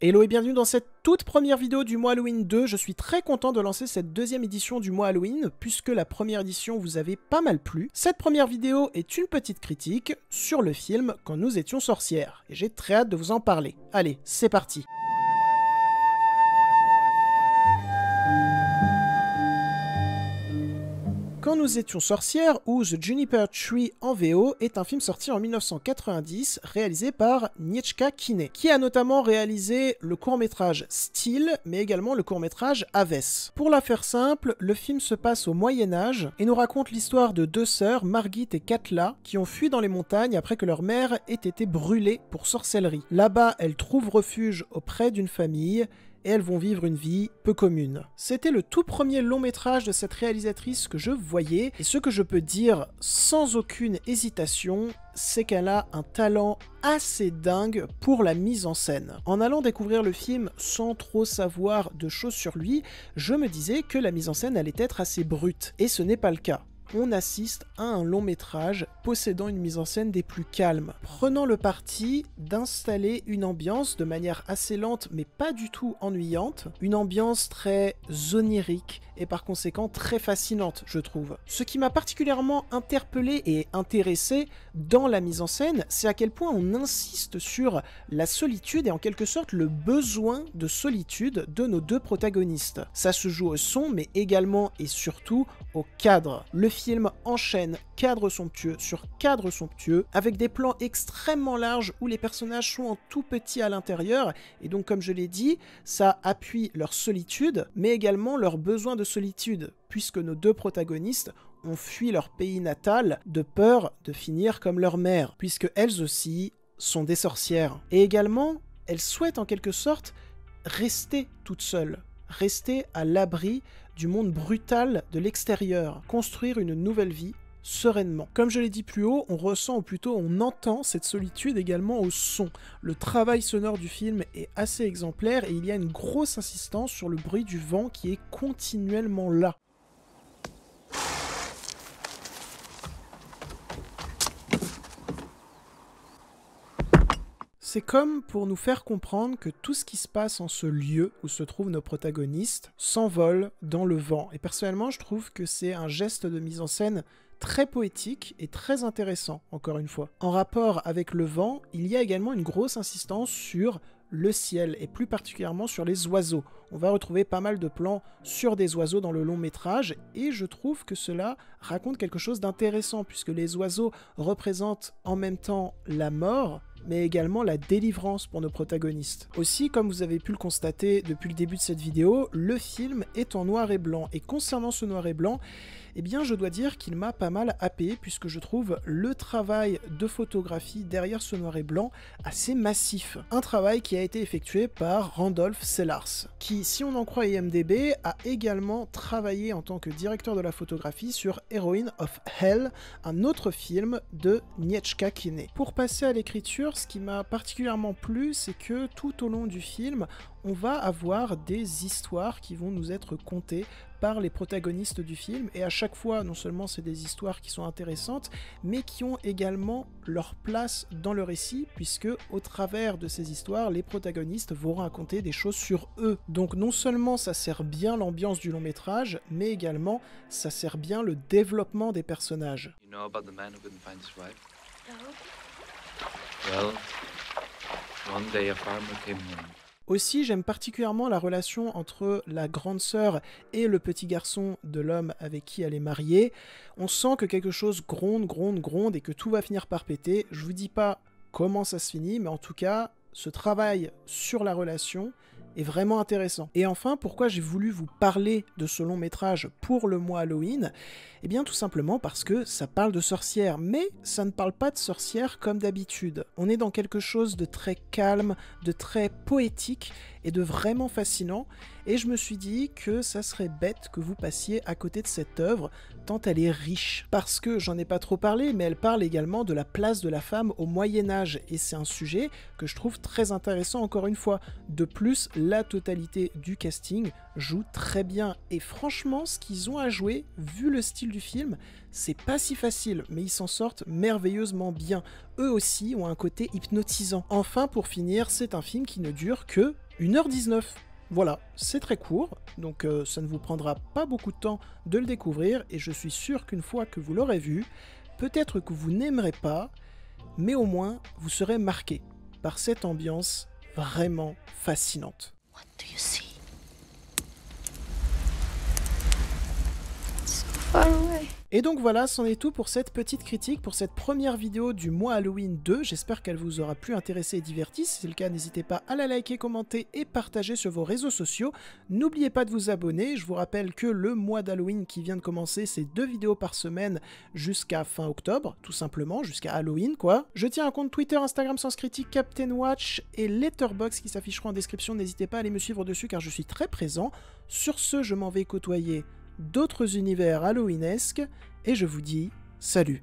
Hello et bienvenue dans cette toute première vidéo du mois Halloween 2. Je suis très content de lancer cette deuxième édition du mois Halloween, puisque la première édition vous avait pas mal plu. Cette première vidéo est une petite critique sur le film Quand nous étions sorcières, et j'ai très hâte de vous en parler. Allez, c'est parti Nous étions sorcières ou The Juniper Tree en VO est un film sorti en 1990 réalisé par Nietzsche Kine, qui a notamment réalisé le court-métrage Steel, mais également le court-métrage Aves. Pour la faire simple, le film se passe au Moyen-Âge et nous raconte l'histoire de deux sœurs, Margit et Katla, qui ont fui dans les montagnes après que leur mère ait été brûlée pour sorcellerie. Là-bas, elles trouvent refuge auprès d'une famille et elles vont vivre une vie peu commune. C'était le tout premier long métrage de cette réalisatrice que je voyais, et ce que je peux dire sans aucune hésitation, c'est qu'elle a un talent assez dingue pour la mise en scène. En allant découvrir le film sans trop savoir de choses sur lui, je me disais que la mise en scène allait être assez brute, et ce n'est pas le cas on assiste à un long métrage possédant une mise en scène des plus calmes, prenant le parti d'installer une ambiance de manière assez lente mais pas du tout ennuyante, une ambiance très onirique et par conséquent très fascinante je trouve. Ce qui m'a particulièrement interpellé et intéressé dans la mise en scène, c'est à quel point on insiste sur la solitude et en quelque sorte le besoin de solitude de nos deux protagonistes. Ça se joue au son mais également et surtout au cadre film enchaîne cadre somptueux sur cadre somptueux, avec des plans extrêmement larges où les personnages sont en tout petit à l'intérieur, et donc comme je l'ai dit, ça appuie leur solitude, mais également leur besoin de solitude, puisque nos deux protagonistes ont fui leur pays natal de peur de finir comme leur mère, puisque elles aussi sont des sorcières. Et également, elles souhaitent en quelque sorte rester toutes seules, rester à l'abri du monde brutal de l'extérieur, construire une nouvelle vie sereinement. Comme je l'ai dit plus haut, on ressent ou plutôt on entend cette solitude également au son. Le travail sonore du film est assez exemplaire et il y a une grosse insistance sur le bruit du vent qui est continuellement là. C'est comme pour nous faire comprendre que tout ce qui se passe en ce lieu où se trouvent nos protagonistes s'envole dans le vent. Et personnellement, je trouve que c'est un geste de mise en scène très poétique et très intéressant, encore une fois. En rapport avec le vent, il y a également une grosse insistance sur le ciel et plus particulièrement sur les oiseaux. On va retrouver pas mal de plans sur des oiseaux dans le long métrage et je trouve que cela raconte quelque chose d'intéressant puisque les oiseaux représentent en même temps la mort mais également la délivrance pour nos protagonistes. Aussi, comme vous avez pu le constater depuis le début de cette vidéo, le film est en noir et blanc, et concernant ce noir et blanc, eh bien je dois dire qu'il m'a pas mal happé puisque je trouve le travail de photographie derrière ce noir et blanc assez massif. Un travail qui a été effectué par Randolph Sellars, qui si on en croit IMDB a également travaillé en tant que directeur de la photographie sur Heroine of Hell, un autre film de Nietzsche Kinney. Pour passer à l'écriture, ce qui m'a particulièrement plu, c'est que tout au long du film, on va avoir des histoires qui vont nous être contées par les protagonistes du film. Et à chaque fois, non seulement c'est des histoires qui sont intéressantes, mais qui ont également leur place dans le récit, puisque au travers de ces histoires, les protagonistes vont raconter des choses sur eux. Donc non seulement ça sert bien l'ambiance du long métrage, mais également ça sert bien le développement des personnages. Aussi, j'aime particulièrement la relation entre la grande sœur et le petit garçon de l'homme avec qui elle est mariée. On sent que quelque chose gronde, gronde, gronde et que tout va finir par péter. Je vous dis pas comment ça se finit, mais en tout cas, ce travail sur la relation est vraiment intéressant. Et enfin, pourquoi j'ai voulu vous parler de ce long métrage pour le mois Halloween Eh bien tout simplement parce que ça parle de sorcières, mais ça ne parle pas de sorcières comme d'habitude. On est dans quelque chose de très calme, de très poétique et de vraiment fascinant et je me suis dit que ça serait bête que vous passiez à côté de cette œuvre, tant elle est riche. Parce que j'en ai pas trop parlé, mais elle parle également de la place de la femme au Moyen Âge, et c'est un sujet que je trouve très intéressant encore une fois. De plus, la totalité du casting joue très bien, et franchement, ce qu'ils ont à jouer, vu le style du film, c'est pas si facile, mais ils s'en sortent merveilleusement bien. Eux aussi ont un côté hypnotisant. Enfin, pour finir, c'est un film qui ne dure que 1h19. Voilà, c'est très court, donc euh, ça ne vous prendra pas beaucoup de temps de le découvrir, et je suis sûr qu'une fois que vous l'aurez vu, peut-être que vous n'aimerez pas, mais au moins vous serez marqué par cette ambiance vraiment fascinante. Et donc voilà, c'en est tout pour cette petite critique, pour cette première vidéo du mois Halloween 2. J'espère qu'elle vous aura plu, intéressé et diverti. Si c'est le cas, n'hésitez pas à la liker, commenter et partager sur vos réseaux sociaux. N'oubliez pas de vous abonner. Je vous rappelle que le mois d'Halloween qui vient de commencer, c'est deux vidéos par semaine jusqu'à fin octobre, tout simplement, jusqu'à Halloween quoi. Je tiens un compte Twitter, Instagram sans critique, Captain Watch et Letterbox qui s'afficheront en description. N'hésitez pas à aller me suivre dessus car je suis très présent. Sur ce, je m'en vais côtoyer d'autres univers halloweenesques, et je vous dis salut